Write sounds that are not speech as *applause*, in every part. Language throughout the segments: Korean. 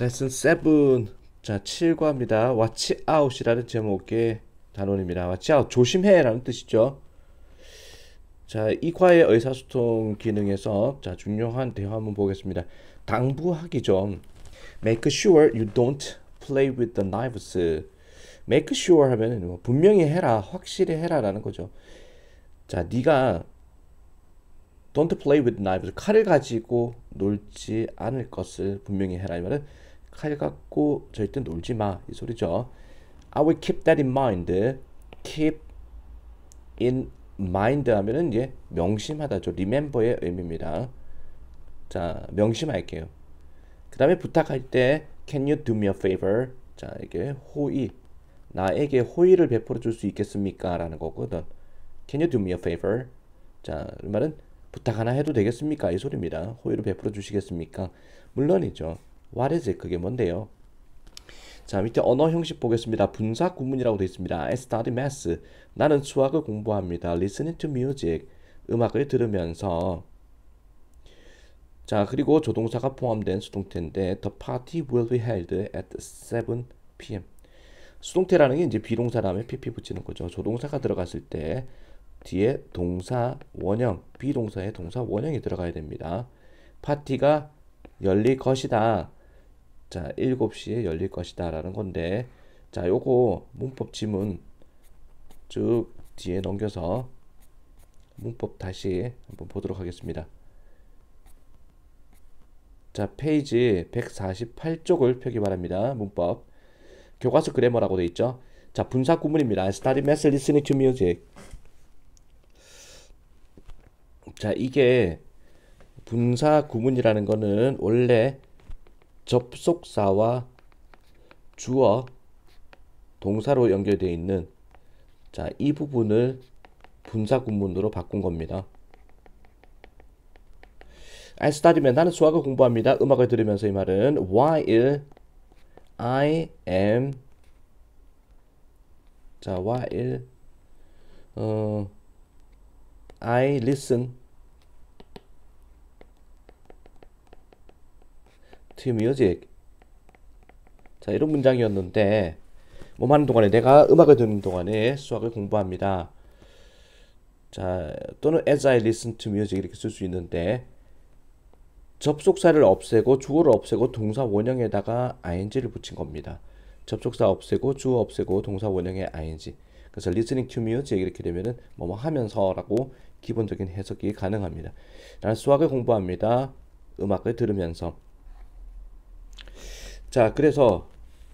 레슨 7. 자, 7과 합니다. watch out이라는 제목의 단원입니다. watch out, 조심해라는 뜻이죠. 자, 이과의 의사소통 기능에서 자, 중요한 대화 한번 보겠습니다. 당부하기죠. Make sure you don't play with the knives. Make sure 하면 뭐 분명히 해라, 확실히 해라라는 거죠. 자, 네가 don't play with knives 칼을 가지고 놀지 않을 것을 분명히 해라 이 말은 칼 갖고 절대 놀지 마. 이 소리죠. I will keep that in mind. keep in mind 하면은 이제 명심하다죠. remember의 의미입니다. 자, 명심할게요. 그 다음에 부탁할 때 can you do me a favor? 자, 이게 호의. 나에게 호의를 베풀어 줄 수 있겠습니까? 라는 거거든. Can you do me a favor? 자, 이 말은 부탁 하나 해도 되겠습니까? 이 소리입니다. 호의를 베풀어 주시겠습니까? 물론이죠. What is it? 그게 뭔데요? 자, 밑에 언어 형식 보겠습니다. 분사 구문이라고 되어 있습니다. I study math. 나는 수학을 공부합니다. Listening to music. 음악을 들으면서 자, 그리고 조동사가 포함된 수동태인데 The party will be held at 7 p.m. 수동태라는 게 이제 비동사 다음에 pp 붙이는 거죠. 조동사가 들어갔을 때 뒤에 동사 원형, 비동사에 동사 원형이 들어가야 됩니다. 파티가 열릴 것이다. 자, 7시에 열릴 것이다 라는 건데 자, 요거 문법 지문 쭉 뒤에 넘겨서 문법 다시 한번 보도록 하겠습니다. 자, 페이지 148쪽을 펴기 바랍니다. 문법. 교과서 그래머라고 돼 있죠. 자, 분사 구문입니다. I study math listening to music. 자, 이게 분사 구문이라는 거는 원래 접속사와 주어 동사로 연결되어 있는 자, 이 부분을 분사구문으로 바꾼 겁니다. I study m 나는 수학을 공부합니다. 음악을 들으면서 이 말은 while I am 자, while 어, I listen to music. 자, 이런 문장이었는데 몸하는 동안에 내가 음악을 듣는 동안에 수학을 공부합니다. 자, 또는 as I listen to music 이렇게 쓸 수 있는데 접속사를 없애고 주어를 없애고 동사 원형에다가 ing를 붙인 겁니다. 접속사 없애고 주어 없애고 동사 원형에 ing. 그래서 listening to music 이렇게 되면은 뭐뭐 하면서라고 기본적인 해석이 가능합니다. 나는 수학을 공부합니다. 음악을 들으면서 자, 그래서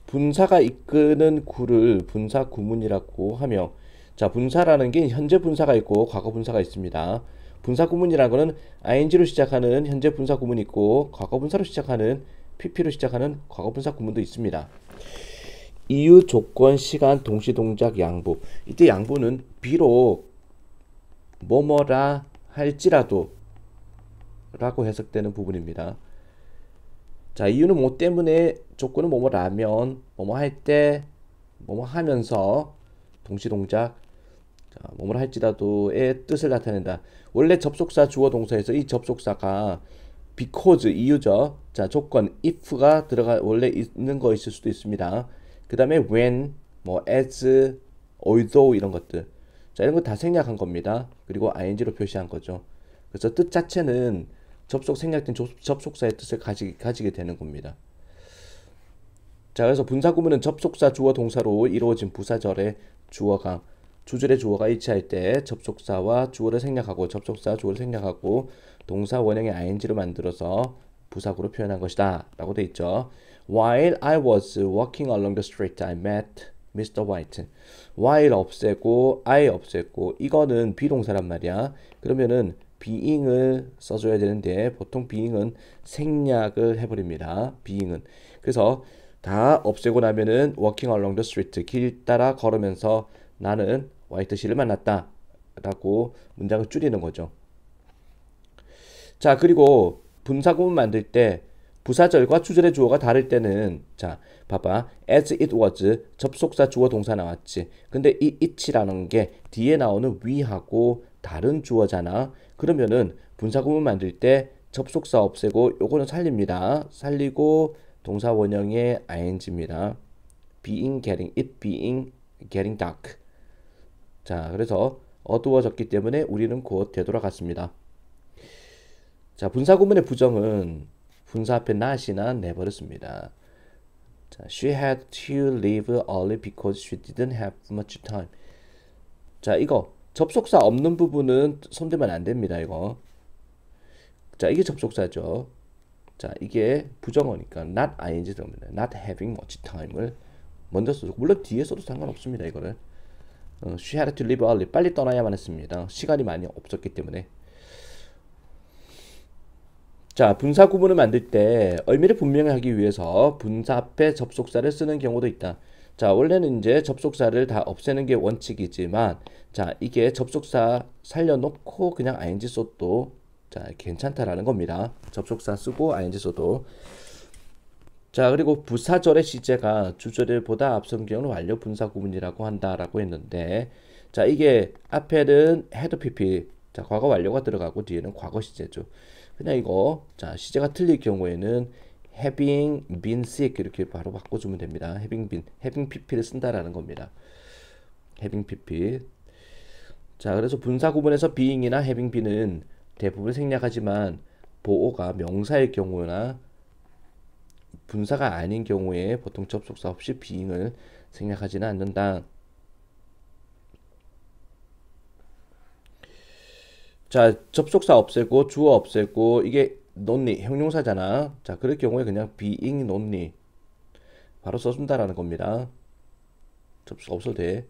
분사가 이끄는 구를 분사 구문이라고 하며 자, 분사라는 게 현재 분사가 있고 과거 분사가 있습니다. 분사 구문이라는 거는 ing로 시작하는 현재 분사 구문이 있고 과거 분사로 시작하는 pp로 시작하는 과거 분사 구문도 있습니다. 이유 조건 시간 동시 동작 양보 이때 양보는 비록 뭐뭐라 할지라도 라고 해석되는 부분입니다. 자 이유는 뭐 때문에 조건은 뭐뭐라면 뭐 뭐 할 때 뭐 뭐 하면서 동시동작 뭐뭐 할지라도의 뜻을 나타낸다. 원래 접속사 주어 동사에서 이 접속사가 because 이유죠. 자 조건 if가 들어가 원래 있는 거 있을 수도 있습니다. 그 다음에 when 뭐 as although 이런 것들 자 이런 거 다 생략한 겁니다. 그리고 ing로 표시한 거죠. 그래서 뜻 자체는 접속 생략된 접속사의 뜻을 가지, 가지게 되는 겁니다. 자 그래서 분사 구문은 접속사 주어 동사로 이루어진 부사절의 주어가 주절의 주어가 일치할 때 접속사와 주어를 생략하고 접속사 주어를 생략하고 동사 원형의 ing를 만들어서 부사구로 표현한 것이다 라고 돼 있죠 While I was walking along the street I met Mr. White while 없애고 I 없애고 이거는 비동사란 말이야 그러면은 being을 써줘야 되는데 보통 being은 생략을 해버립니다. being은 그래서 다 없애고 나면은 walking along the street 길 따라 걸으면서 나는 와이트 씨를 만났다 라고 문장을 줄이는 거죠. 자 그리고 분사구문 만들 때 부사절과 주절의 주어가 다를 때는 자 봐봐 as it was 접속사 주어 동사 나왔지 근데 이 it이라는 게 뒤에 나오는 we하고 다른 주어잖아. 그러면은 분사구문 만들 때 접속사 없애고 요거는 살립니다. 살리고 동사 원형의 ing입니다. being getting it being getting dark. 자, 그래서 어두워졌기 때문에 우리는 곧 되돌아갔습니다. 자, 분사구문의 부정은 분사 앞에 not이나 내버렸습니다 자, she had to leave early because she didn't have much time. 자, 이거 접속사 없는 부분은 손대면 안 됩니다. 이거. 자, 이게 접속사죠. 자, 이게 부정어니까 not ing 들니다 not having much time을 먼저 써 물론 뒤에 써도 상관없습니다. 이거는. 어, she had to leave early. 빨리 떠나야만 했습니다. 시간이 많이 없었기 때문에. 자, 분사 구문을 만들 때 의미를 분명히 하기 위해서 분사 앞에 접속사를 쓰는 경우도 있다. 자, 원래는 이제 접속사를 다 없애는 게 원칙이지만 자, 이게 접속사 살려놓고 그냥 ing 소도 자, 괜찮다라는 겁니다. 접속사 쓰고 ing 소도 자, 그리고 부사절의 시제가 주절일보다 앞선 경우 는 완료 분사 구문이라고 한다라고 했는데 자, 이게 앞에는 헤드 PP 자, 과거 완료가 들어가고 뒤에는 과거 시제죠. 그냥 이거 자, 시제가 틀릴 경우에는 having been sick 이렇게 바로 바꿔주면 됩니다. having been, having pp를 쓴다라는 겁니다. having pp 자 그래서 분사 구분에서 being이나 having been은 대부분 생략하지만 보호가 명사의 경우나 분사가 아닌 경우에 보통 접속사 없이 being을 생략하지는 않는다. 자 접속사 없애고 주어 없애고 이게 논리 형용사잖아. 자, 그럴 경우에 그냥 being 논리 바로 써준다라는 겁니다. 접수 없어도 돼.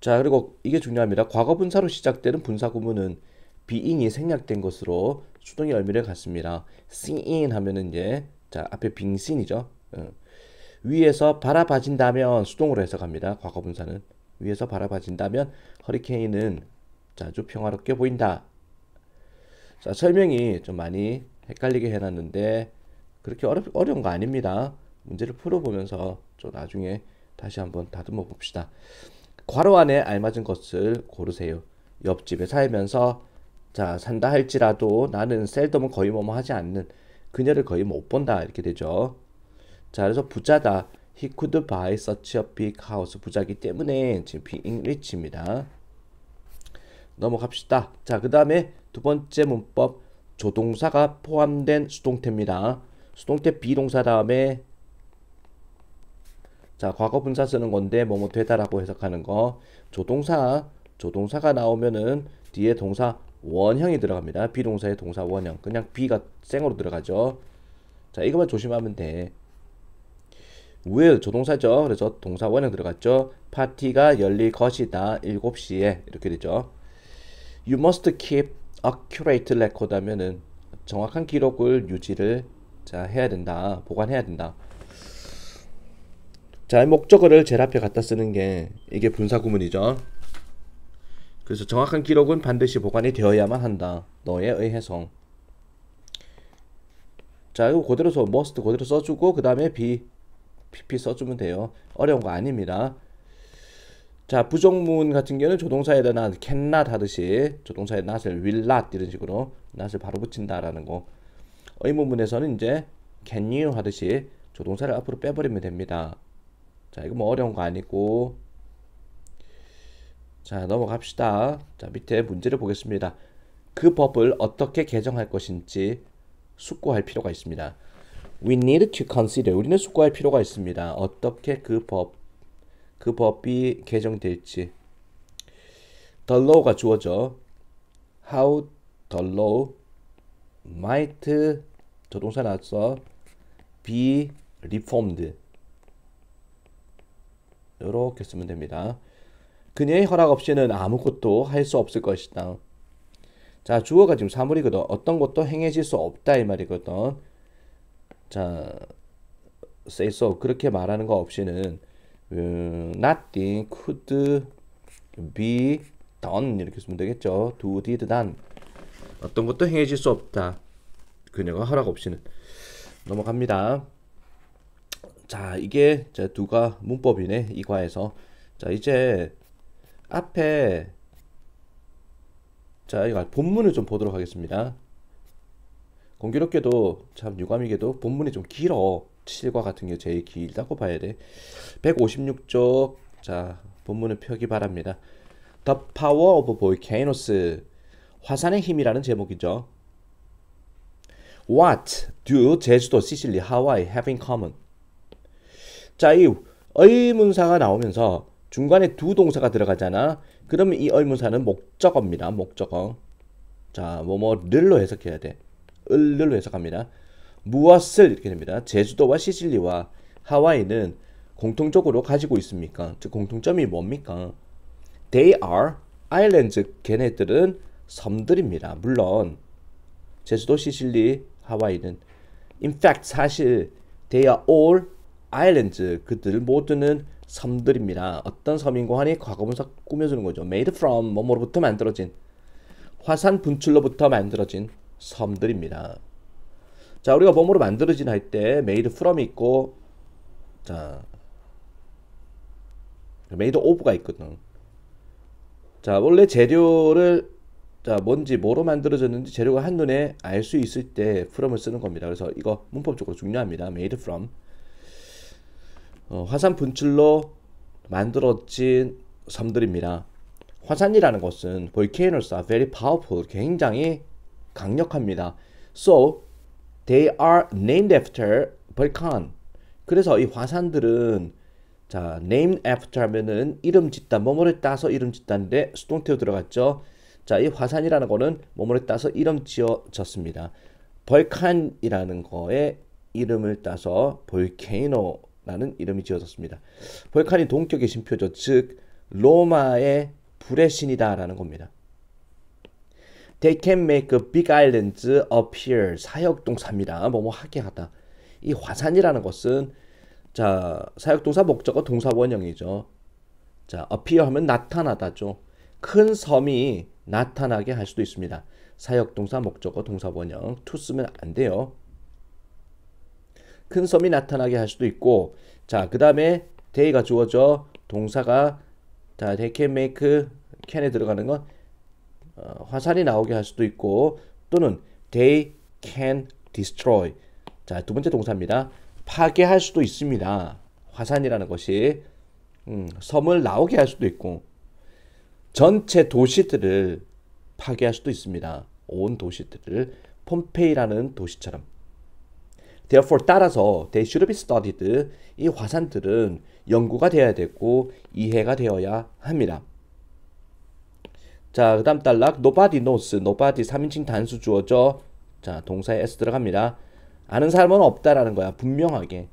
자, 그리고 이게 중요합니다. 과거 분사로 시작되는 분사 구문은 being이 생략된 것으로 수동의 열미를 갖습니다. s e e n 하면은 이제 자, 앞에 빙신이죠. 응. 위에서 바라봐진다면 수동으로 해석합니다. 과거 분사는 위에서 바라봐진다면 허리케인은 아주 평화롭게 보인다. 자, 설명이 좀 많이 헷갈리게 해놨는데 그렇게 어렵, 어려운 거 아닙니다. 문제를 풀어보면서 좀 나중에 다시 한번 다듬어 봅시다. 괄호 안에 알맞은 것을 고르세요. 옆집에 살면서 자 산다 할지라도 나는 셀덤은 거의 뭐 뭐 하지 않는 그녀를 거의 못 본다 이렇게 되죠. 자 그래서 부자다. He could buy such a big house. 부자기 때문에 지금 b e i 입니다 넘어갑시다. 자, 그 다음에 두 번째 문법 조동사가 포함된 수동태입니다. 수동태 비동사 다음에 자 과거 분사 쓰는 건데 뭐뭐 되다라고 해석하는 거 조동사 조동사가 나오면은 뒤에 동사 원형이 들어갑니다. 비동사의 동사 원형 그냥 비가 생으로 들어가죠. 자 이것만 조심하면 돼. will 조동사죠. 그래서 동사 원형 들어갔죠. 파티가 열릴 것이다. 7시에 이렇게 되죠. You must keep accurate record 하면은 정확한 기록을 유지를 자 해야 된다. 보관해야 된다. 자, 목적어를 제일 앞에 갖다 쓰는 게 이게 분사 구문이죠. 그래서 정확한 기록은 반드시 보관이 되어야만 한다. 너의의해성 자, 이거 그대로 써, must 그대로 써주고 그 다음에 be, pp 써주면 돼요. 어려운 거 아닙니다. 자, 부정문 같은 경우는 조동사에다 난 cannot 하듯이 조동사에 not을 will not 이런 식으로 not을 바로 붙인다라는 거. 의문문에서는 이제 can you 하듯이 조동사를 앞으로 빼버리면 됩니다. 자, 이거 뭐 어려운 거 아니고. 자, 넘어갑시다. 자, 밑에 문제를 보겠습니다. 그 법을 어떻게 개정할 것인지 숙고할 필요가 있습니다. We need to consider. 우리는 숙고할 필요가 있습니다. 어떻게 그 법, 그 법이 개정될지 the law가 주어져 how the law might 저 동사 나왔어 be reformed 이렇게 쓰면 됩니다. 그녀의 허락 없이는 아무것도 할 수 없을 것이다. 자 주어가 지금 사물이거든. 어떤 것도 행해질 수 없다 이 말이거든. 자 say so 그렇게 말하는 거 없이는 어, nothing could be done 이렇게 쓰면 되겠죠. do did done 어떤 것도 행해질 수 없다. 그녀가 허락 없이는 넘어갑니다. 자 이게 제 두가 문법이네 이 과에서 자 이제 앞에 자 이거 본문을 좀 보도록 하겠습니다. 공교롭게도 참 유감이게도 본문이 좀 길어. 7과 같은 게 제일 길다고 봐야 돼. 156쪽 자 본문을 펴기 바랍니다. The Power of Volcanoes 화산의 힘이라는 제목이죠. What do 제주도, 시실리, 하와이 have in common? 자, 이 의문사가 나오면서 중간에 두 동사가 들어가잖아. 그러면 이 의문사는 목적어입니다. 목적어. 자, 뭐뭐를로 해석해야 돼. 을를로 해석합니다. 무엇을 이렇게 됩니다. 제주도와 시칠리와 하와이는 공통적으로 가지고 있습니까? 즉 공통점이 뭡니까? They are islands. 걔네들은 섬들입니다. 물론 제주도, 시칠리, 하와이는 in fact 사실 they are all islands. 그들 모두는 섬들입니다. 어떤 섬인고 하니 과거분사 꾸며주는 거죠. made from 뭐뭐로부터 만들어진 화산 분출로부터 만들어진 섬들입니다. 자, 우리가 몸으로 만들어진 할때 made from이 있고 자 made of가 있거든. 자, 원래 재료를 자, 뭔지 뭐로 만들어졌는지 재료가 한눈에 알 수 있을 때 from을 쓰는 겁니다. 그래서 이거 문법적으로 중요합니다. made from 어, 화산 분출로 만들어진 섬들입니다. 화산이라는 것은 volcanoes are very powerful, 굉장히 강력합니다. So They are named after volcan. 그래서 이 화산들은 자, named after 하면은 이름 짓다, 뭐뭐를 따서 이름 짓다인데 수동태로 들어갔죠. 자, 이 화산이라는 거는 뭐뭐를 따서 이름 지어졌습니다. 벌칸이라는 거에 이름을 따서 볼케이노라는 이름이 지어졌습니다. 벌칸이 동격의 신표죠. 즉 로마의 불의 신이다라는 겁니다. They can make a big i s l a n d appear. 사역동사입니다. 뭐뭐 하게 하다. 이 화산이라는 것은 자 사역동사 목적어 동사 원형이죠. 자 appear 하면 나타나다죠. 큰 섬이 나타나게 할 수도 있습니다. 사역동사 목적어 동사 원형 to 쓰면 안 돼요. 큰 섬이 나타나게 할 수도 있고 자그 다음에 t h y 가 주어져 동사가 자 they can make can에 들어가는 건 어, 화살이 나오게 할 수도 있고 또는 they can destroy 자두 번째 동사입니다. 파괴할 수도 있습니다. 화산이라는 것이 음, 섬을 나오게 할 수도 있고 전체 도시들을 파괴할 수도 있습니다. 온 도시들을 폼페이라는 도시처럼 therefore 따라서 they should be studied 이 화산들은 연구가 되어야 되고 이해가 되어야 합니다. 자, 그 다음 단락 nobody knows. nobody 3인칭 단수 주어죠. 자, 동사에 s 들어갑니다. 아는 사람은 없다라는 거야. 분명하게.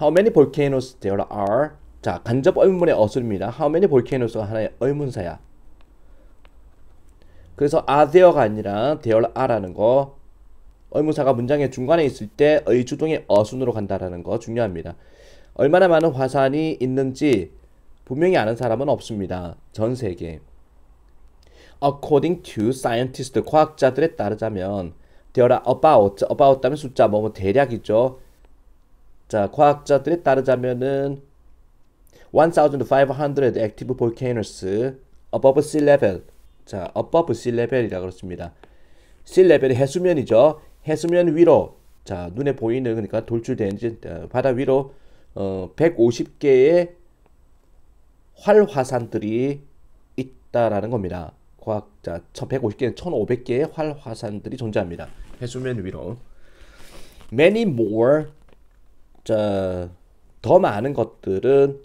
How many volcanoes there are? 자, 간접 의문의 어순입니다 How many volcanoes가 하나의 의문사야. 그래서 are there가 아니라 there are라는 거 의문사가 문장의 중간에 있을 때 의주동의 어순으로 간다라는 거 중요합니다. 얼마나 많은 화산이 있는지 분명히 아는 사람은 없습니다. 전 세계. according to scientists 과학자들에 따르자면 there are about about 다면 숫자 뭐뭐 대략이죠. 자, 과학자들에 따르자면은 1500 active volcanoes above sea level. 자, above sea level이라 그렇습니다. sea level이 해수면이죠. 해수면 위로 자, 눈에 보이는 그러니까 돌출된 바다 위로 어 150개의 활화산들이 있다라는 겁니다. 과학자 1,150개는 1,500개의 활화산들이 존재합니다. 해수면 위로 many more 자, 더 많은 것들은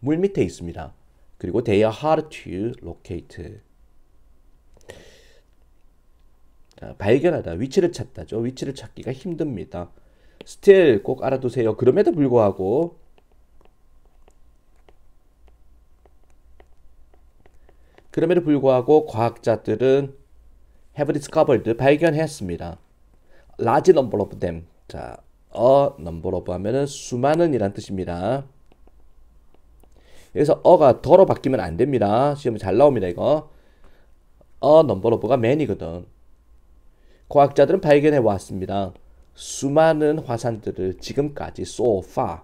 물 밑에 있습니다. 그리고 they are hard to locate. 자, 발견하다, 위치를 찾다죠. 위치를 찾기가 힘듭니다. still 꼭 알아두세요. 그럼에도 불구하고 그럼에도 불구하고 과학자들은 have discovered 발견했습니다. large number of them. 자, a number of 하면은 수많은이란 뜻입니다. 그래서 어가 더러 바뀌면 안 됩니다. 시험 잘 나옵니다, 이거. a number of가 many거든. 과학자들은 발견해 왔습니다. 수많은 화산들을 지금까지 so far.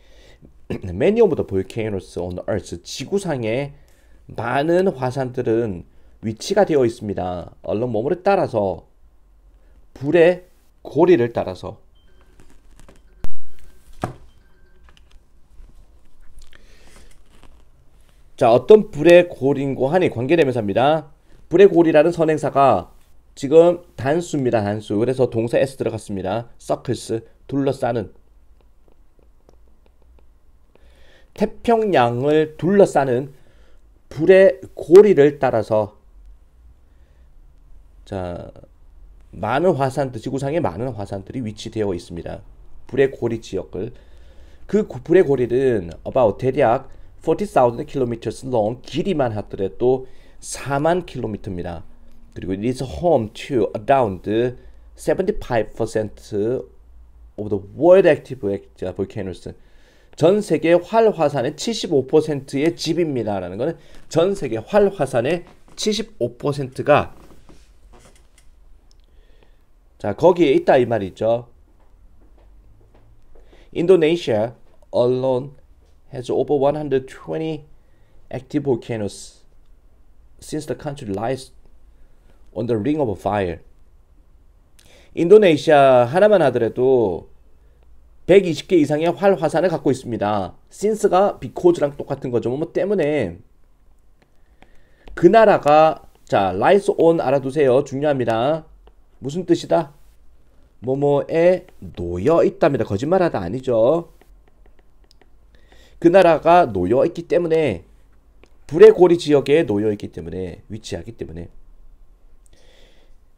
*clears throat* many of the volcanoes on earth 지구상에 많은 화산들은 위치가 되어 있습니다. 얼른 몸으로 따라서 불의 고리를 따라서 자 어떤 불의 고리인고 하니 관계대명사입니다. 불의 고리라는 선행사가 지금 단수입니다. 단수. 그래서 동사 s 들어갔습니다. c i r 둘러싸는 태평양을 둘러싸는 불의 고리를 따라서 자 많은 화산들 지구상에 많은 화산들이 위치되어 있습니다. 불의 고리 지역을 그 불의 고리는 about 대략 40,000 kilometers long 길이만 하더라도 4만 킬로미터입니다. 그리고 it is home to around 75% of the world active volcanoes. 전 세계 활 화산의 75%의 집입니다라는 거는 전 세계 활 화산의 75%가 자 거기에 있다 이 말이죠. Indonesia alone has over 120 active volcanoes since the country lies on the ring of fire. 인도네시아 하나만 하더라도 120개 이상의 활 화산을 갖고 있습니다. s i 가 b e c 랑 똑같은 거죠. 뭐 때문에 그 나라가 자 lies 알아두세요. 중요합니다. 무슨 뜻이다? 뭐뭐에 놓여 있답니다. 거짓말하다 아니죠. 그 나라가 놓여 있기 때문에 불의 고리 지역에 놓여 있기 때문에 위치하기 때문에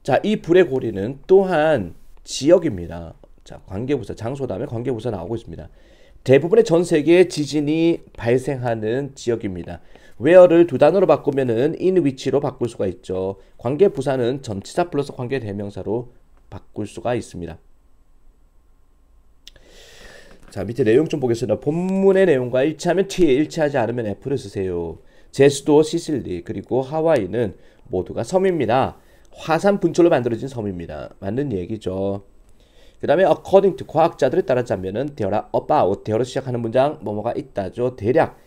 자 이 불의 고리는 또한 지역입니다. 자, 관계부서 장소 다음에 관계부서 나오고 있습니다. 대부분의 전 세계에 지진이 발생하는 지역입니다. 웨어를두 단어로 바꾸면은 in 위치로 바꿀 수가 있죠. 관계 부사는 전치사 플러스 관계 대명사로 바꿀 수가 있습니다. 자 밑에 내용 좀 보겠습니다. 본문의 내용과 일치하면 T에 일치하지 않으면 F를 쓰세요. 제수도 시실리 그리고 하와이는 모두가 섬입니다. 화산 분출로 만들어진 섬입니다. 맞는 얘기죠. 그 다음에 according to 과학자들에 따르자면은 there are about t h 로 시작하는 문장 뭐뭐가 있다죠. 대략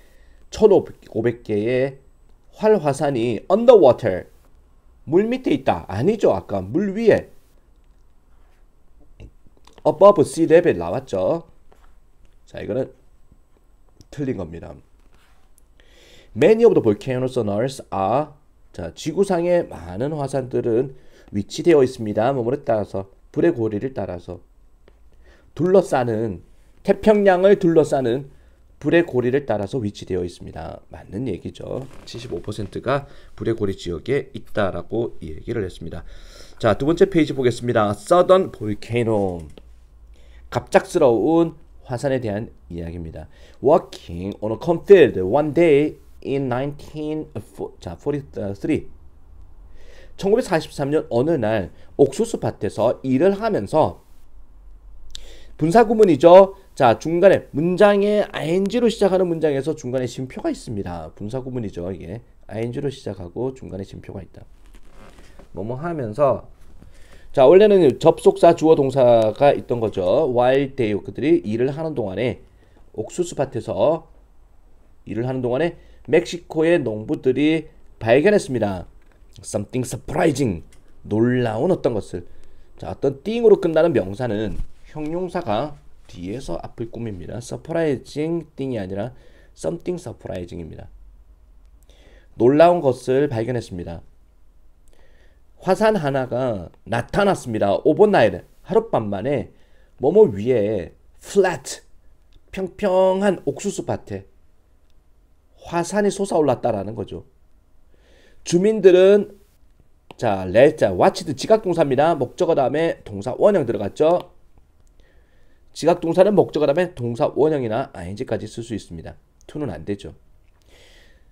1500개의 활화산이 underwater 물 밑에 있다. 아니죠. 아까 물 위에 above sea level 나왔죠. 자 이거는 틀린 겁니다. Many of the volcanoes on Earth are 자 지구상의 많은 화산들은 위치되어 있습니다. 뭐뭐에 따라서 불의 고리를 따라서 둘러싸는 태평양을 둘러싸는 불의 고리를 따라서 위치되어 있습니다. 맞는 얘기죠. 75%가 불의 고리 지역에 있다라고 얘기를 했습니다. 자, 두 번째 페이지 보겠습니다. 서던 볼케이노. 갑작스러운 화산에 대한 이야기입니다. Walking on a cornfield one day in 1943. 1943년 어느 날 옥수수 밭에서 일을 하면서 분사구문이죠. 자, 중간에 문장에 ing로 시작하는 문장에서 중간에 쉼표가 있습니다. 분사구문이죠. 이게 ing로 시작하고 중간에 쉼표가 있다. 뭐뭐 하면서 자, 원래는 접속사 주어 동사가 있던 거죠. while they 그들이 일을 하는 동안에 옥수수 밭에서 일을 하는 동안에 멕시코의 농부들이 발견했습니다. something surprising 놀라운 어떤 것을 자 어떤 띵으로 끝나는 명사는 형용사가 뒤에서 앞을 꾸밉니다. surprising 띵이 아니라 something surprising입니다. 놀라운 것을 발견했습니다. 화산 하나가 나타났습니다. 오버나이트 하룻밤 만에 뭐뭐 위에 flat 평평한 옥수수 밭에 화산이 솟아올랐다라는 거죠. 주민들은 자, 레, 자, 와치드 지각동사입니다. 목적어 다음에 동사 원형 들어갔죠? 지각동사는 목적어 다음에 동사 원형이나 ing까지 쓸 수 있습니다. 투는안 되죠.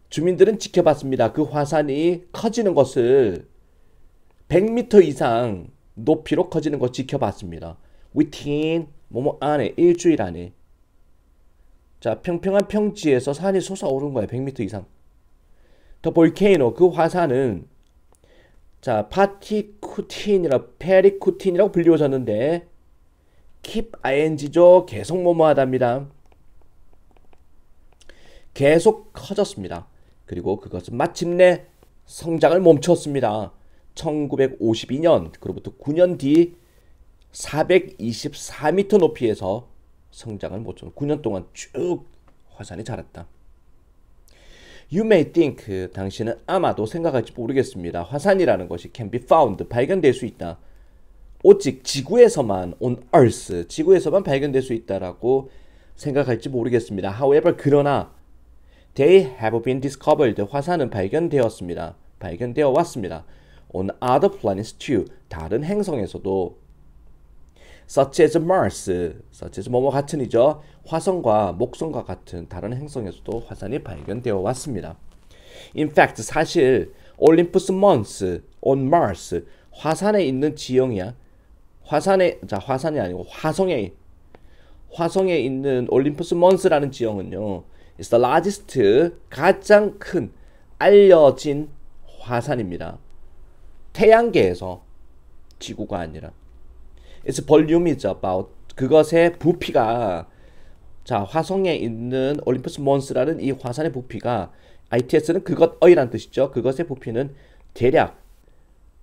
주민들은 지켜봤습니다. 그 화산이 커지는 것을 100m 이상 높이로 커지는 것 지켜봤습니다. within 뭐 뭐 안에 일주일 안에 자 평평한 평지에서 산이 솟아오른 거예요. 100m 이상 더 볼케이노 그 화산은 자 파티쿠틴이라 페리쿠틴이라고 불리워졌는데 keep ing죠 계속 뭐뭐하답니다. 계속 커졌습니다. 그리고 그것은 마침내 성장을 멈췄습니다. 1952년 그로부터 9년 뒤 424m 높이에서 성장을 못쳤 9년 동안 쭉 화산이 자랐다. You may think 그 당신은 아마도 생각할지 모르겠습니다. 화산이라는 것이 can be found 발견될 수 있다. 오직 지구에서만 on earth 지구에서만 발견될 수 있다라고 생각할지 모르겠습니다. However 그러나 they have been discovered 화산은 발견되었습니다. 발견되어 왔습니다. on other planets too 다른 행성에서도 such as Mars, such as 뭐뭐 같은이죠. 화성과 목성과 같은 다른 행성에서도 화산이 발견되어 왔습니다. In fact, 사실 올림푸스 먼스 on Mars 화산에 있는 지형이야. 화산에 자 화산이 아니고 화성에 화성에 있는 올림푸스 먼스라는 지형은요. is the largest 가장 큰 알려진 화산입니다. 태양계에서 지구가 아니라 Its volume is about 그것의 부피가 자 화성에 있는 올림푸스 몬스라는 이 화산의 부피가 ITS는 그것이란 뜻이죠. 그것의 부피는 대략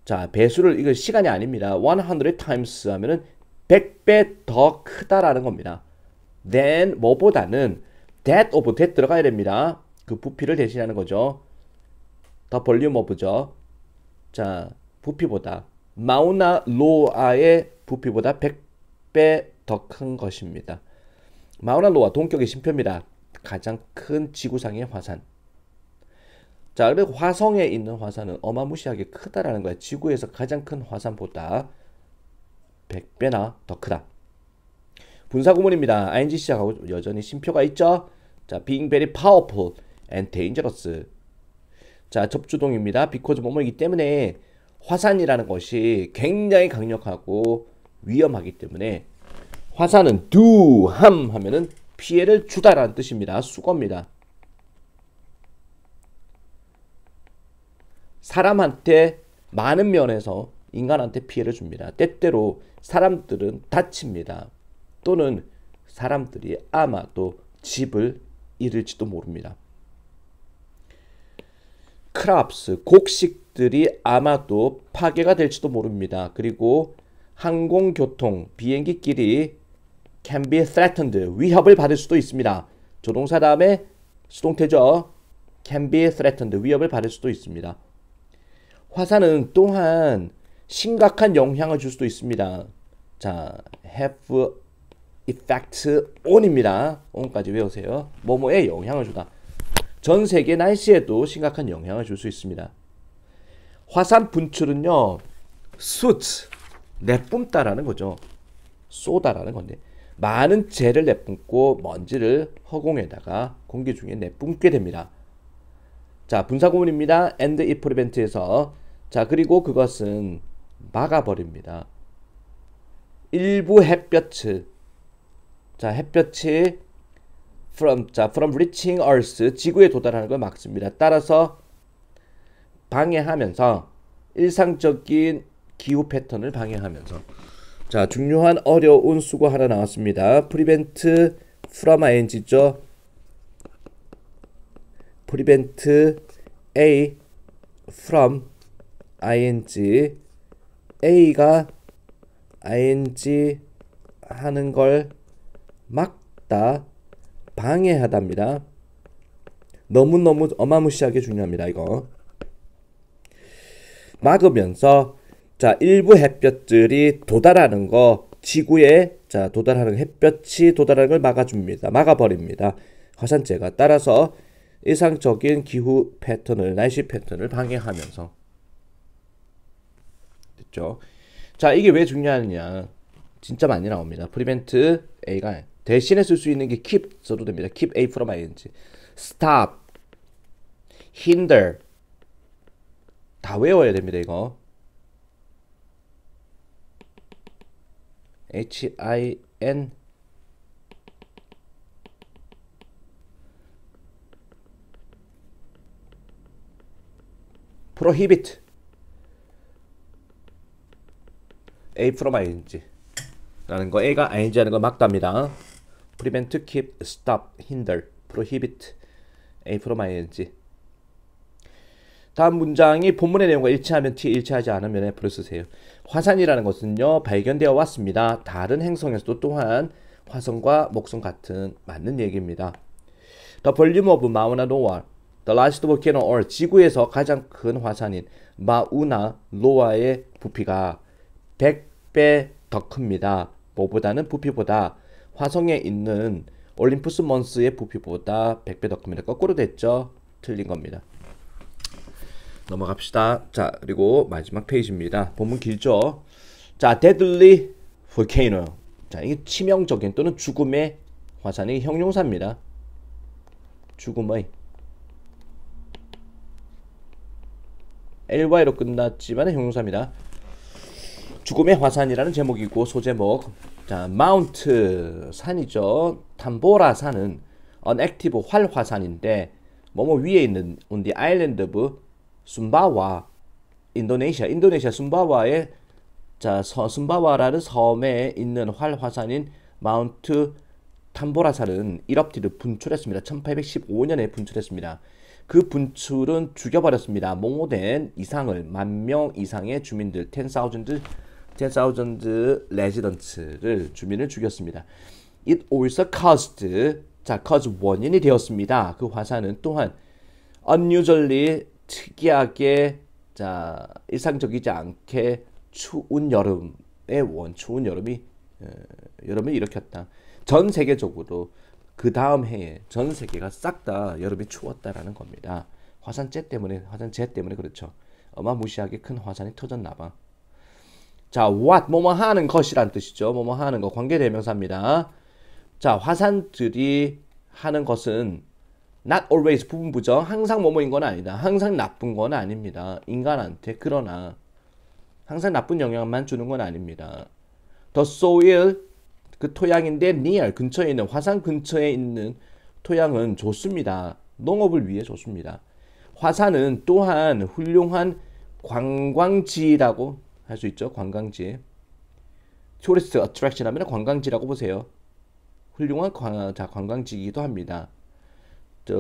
자 배수를 이거 시간이 아닙니다. 100 times 하면은 100배 더 크다라는 겁니다. than 뭐보다는 that of that 들어가야 됩니다. 그 부피를 대신하는 거죠. 더 볼륨 오브죠. 자 부피보다 마우나 로아의 부피보다 100배 더 큰 것입니다. 마우나로와 동격의 신표입니다. 가장 큰 지구상의 화산. 자, 그리고 화성에 있는 화산은 어마무시하게 크다라는 거야. 지구에서 가장 큰 화산보다 100배나 더 크다. 분사구문입니다. ing 시작하고 여전히 신표가 있죠? 자, being very powerful and dangerous. 자, 접주동입니다. 비코즈 몸이기 때문에 화산이라는 것이 굉장히 강력하고 위험하기 때문에 화사는 do, harm 하면은 피해를 주다라는 뜻입니다. 수거입니다. 사람한테 많은 면에서 인간한테 피해를 줍니다. 때때로 사람들은 다칩니다. 또는 사람들이 아마 도 집을 잃을지도 모릅니다. 크랍스, 곡식들이 아마도 파괴가 될지도 모릅니다. 그리고 항공교통, 비행기끼리 can be threatened, 위협을 받을 수도 있습니다. 조동사 다음에 수동태죠. can be threatened, 위협을 받을 수도 있습니다. 화산은 또한 심각한 영향을 줄 수도 있습니다. 자, have effect on입니다. on까지 외우세요. 뭐뭐에 영향을 주다. 전 세계 날씨에도 심각한 영향을 줄 수 있습니다. 화산 분출은요, soot, 내뿜다라는 거죠. 쏘다라는 건데 많은 재를 내뿜고 먼지를 허공에다가 공기 중에 내뿜게 됩니다. 자, 분사구문입니다. and if prevent에서 자, 그리고 그것은 막아버립니다. 일부 햇볕을 자, 햇볕이 from 자, from reaching earth 지구에 도달하는 걸 막습니다. 따라서 방해하면서 일상적인 기후 패턴을 방해하면서 자 중요한 어려운 수고 하나 나왔습니다. 프리벤트 f r ing죠. 프리벤트 a from ing a가 ing 하는 걸 막다 방해하답니다. 너무너무 어마무시하게 중요합니다. 이거 막으면서 자, 일부 햇볕들이 도달하는 거 지구에 자, 도달하는 햇볕이 도달하는 걸 막아줍니다. 막아버립니다. 화산재가 따라서 일상적인 기후 패턴을 날씨 패턴을 방해하면서 됐죠. 자, 이게 왜 중요하느냐? 진짜 많이 나옵니다. prevent a가 대신에 쓸 수 있는 게 keep 써도 됩니다. keep a from ing. stop hinder 다 외워야 됩니다, 이거. H-I-N prohibit a from ing 라는 거 a가 ing 하는 거 막답니다. prevent, keep, stop, hinder, prohibit a from ing 다음 문장이 본문의 내용과 일치하면 T, 일치하지 않으면 F를 쓰세요. 화산이라는 것은요, 발견되어 왔습니다. 다른 행성에서도 또한 화성과 목성 같은 맞는 얘기입니다. The volume of Mauna Loa, the l a s t volcano o r 지구에서 가장 큰 화산인 마우나 로아의 부피가 100배 더 큽니다. 뭐보다는 부피보다 화성에 있는 올림푸스 먼스의 부피보다 100배 더 큽니다. 거꾸로 됐죠? 틀린 겁니다. 넘어갑시다. 자, 그리고 마지막 페이지입니다. 보면 길죠? 자, deadly volcano. 자, 이게 치명적인 또는 죽음의 화산이 형용사입니다. 죽음의 ly로 끝났지만 형용사입니다. 죽음의 화산이라는 제목이고 소제목. 자, 마운트 산이죠. 탐보라 산은 언액티브 활화산인데 뭐 뭐 위에 있는 on 아일랜드 s 숨바와 인도네시아 인도네시아 숨바와의자 서, 순바와라는 섬에 있는 활 화산인 마운트 탐보라산은 일업티를 분출했습니다. 1815년에 분출했습니다. 그 분출은 죽여버렸습니다. 몽호된 이상을 만 명 이상의 주민들 10,000 10,000 레지던츠를 주민을 죽였습니다. It also caused 자, cause 원인이 되었습니다. 그 화산은 또한 unusually 특이하게 자 일상적이지 않게 추운 여름의 원 추운 여름이 어, 여름을 일으켰다. 전 세계적으로 그 다음 해에 전 세계가 싹 다 여름이 추웠다라는 겁니다. 화산재 때문에 화산재 때문에 그렇죠. 어마무시하게 큰 화산이 터졌나 봐. 자, what 뭐뭐 하는 것이란 뜻이죠. 뭐뭐 하는 거 관계대명사입니다. 자, 화산들이 하는 것은 not always 부분부정 항상 뭐뭐인 건 아니다. 항상 나쁜 건 아닙니다. 인간한테 그러나 항상 나쁜 영향만 주는 건 아닙니다. The soil 그 토양인데 near 근처에 있는 화산 근처에 있는 토양은 좋습니다. 농업을 위해 좋습니다. 화산은 또한 훌륭한 관광지라고 할 수 있죠. 관광지. 투리스트 어트랙션 하면 관광지라고 보세요. 훌륭한 관광지이기도 합니다.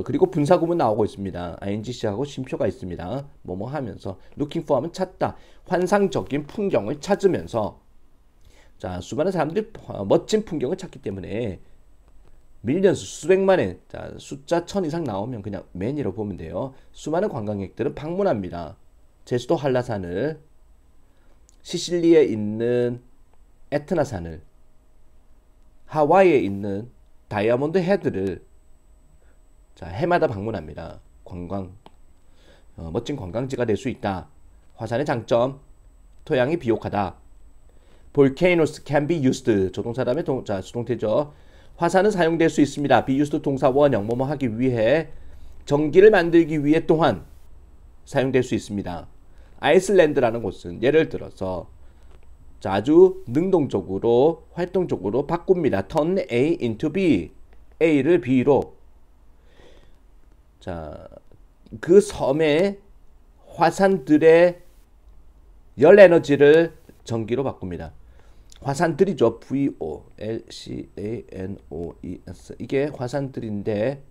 그리고 분사구문 나오고 있습니다. ingc하고 심표가 있습니다. 뭐 뭐 하면서 looking for 하면 찾다. 환상적인 풍경을 찾으면서 자 수많은 사람들이 어, 멋진 풍경을 찾기 때문에 밀리수 수백만의 자, 숫자 천 이상 나오면 그냥 맨이라 보면 돼요. 수많은 관광객들은 방문합니다. 제주도 한라산을 시실리에 있는 에트나산을 하와이에 있는 다이아몬드 헤드를 자, 해마다 방문합니다. 관광 어, 멋진 관광지가 될 수 있다. 화산의 장점 토양이 비옥하다. Volcanoes can be used. 조동사람의 동, 자, 수동태죠. 화산은 사용될 수 있습니다. be used 동사 원형 뭐뭐 하기 위해 전기를 만들기 위해 또한 사용될 수 있습니다. 아이슬란드라는 곳은 예를 들어서 자, 아주 능동적으로 활동적으로 바꿉니다. turn A into B. A를 B로 자, 그 섬의 화산들의 열 에너지를 전기로 바꿉니다. 화산들이죠. V-O-L-C-A-N-O-E-S. 이게 화산들인데,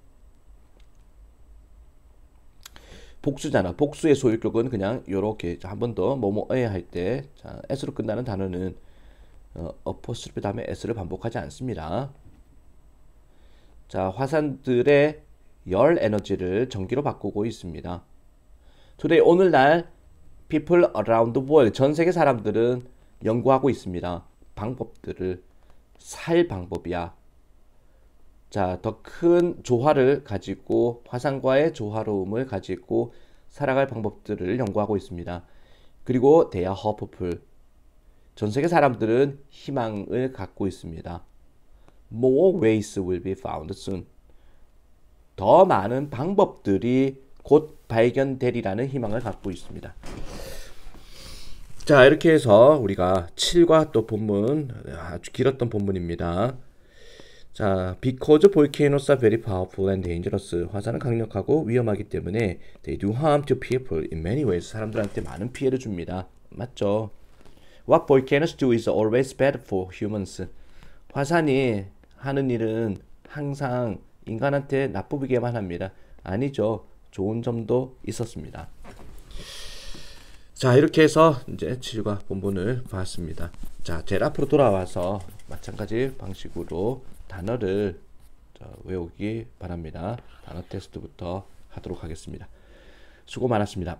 복수잖아. 복수의 소유격은 그냥 요렇게 한 번 더 뭐뭐에 할때 자, s로 끝나는 단어는 어, 어퍼스트 다음에 s를 반복하지 않습니다. 자, 화산들의 열 에너지를 전기로 바꾸고 있습니다. Today 오늘날 people around the world 전 세계 사람들은 연구하고 있습니다. 방법들을 살 방법이야. 자, 더 큰 조화를 가지고 화상과의 조화로움을 가지고 살아갈 방법들을 연구하고 있습니다. 그리고 대야 허프풀 전 세계 사람들은 희망을 갖고 있습니다. More ways will be found soon. 더 많은 방법들이 곧 발견되리라는 희망을 갖고 있습니다. 자, 이렇게 해서 우리가 7과 또 본문, 아주 길었던 본문입니다. 자, because volcanoes are very powerful and dangerous. 화산은 강력하고 위험하기 때문에 they do harm to people in many ways. 사람들한테 많은 피해를 줍니다. 맞죠? What volcanoes do is always bad for humans. 화산이 하는 일은 항상 인간한테 나쁘게만 합니다. 아니죠. 좋은 점도 있었습니다. 자, 이렇게 해서 이제 7과 본문을 봤습니다. 자, 제일 앞으로 돌아와서 마찬가지 방식으로 단어를 외우기 바랍니다. 단어 테스트부터 하도록 하겠습니다. 수고 많았습니다.